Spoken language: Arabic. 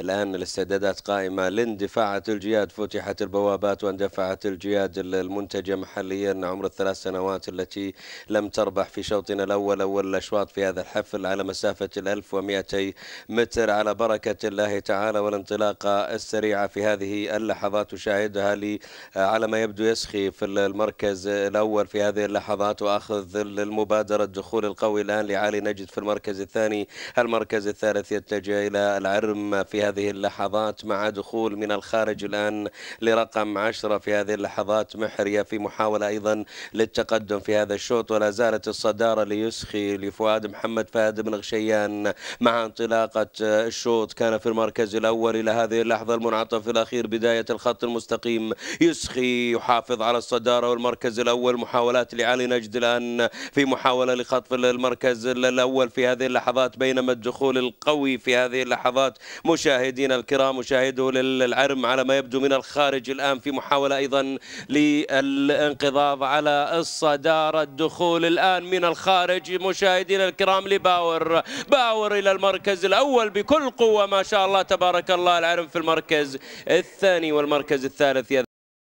الآن الاستعدادات قائمة لاندفاعة الجياد فتحت البوابات واندفعت الجياد المنتجة محليا عمر الثلاث سنوات التي لم تربح في شوطنا الأول أول الأشواط في هذا الحفل على مسافة الألف ومئتي متر على بركة الله تعالى والانطلاقة السريعة في هذه اللحظات تشاهدها لي على ما يبدو يسخي في المركز الأول في هذه اللحظات وأخذ المبادرة الدخول القوي الآن لعالي نجد في المركز الثاني المركز الثالث يتجه إلى العرم في هذا هذه اللحظات مع دخول من الخارج الآن لرقم عشرة في هذه اللحظات محرية في محاولة أيضا للتقدم في هذا الشوط ولا زالت الصدارة ليسخي لفؤاد محمد فهد بن غشيان مع انطلاقة الشوط كان في المركز الأول إلى هذه اللحظة المنعطف في الأخير بداية الخط المستقيم يسخي يحافظ على الصدارة والمركز الأول محاولات لعلي نجد الآن في محاولة لخطف المركز الأول في هذه اللحظات بينما الدخول القوي في هذه اللحظات مش مشاهدينا الكرام مشاهدو للعرم على ما يبدو من الخارج الآن في محاولة أيضا للانقضاض على الصدارة الدخول الآن من الخارج مشاهدينا الكرام لباور باور إلى المركز الأول بكل قوة ما شاء الله تبارك الله العرم في المركز الثاني والمركز الثالث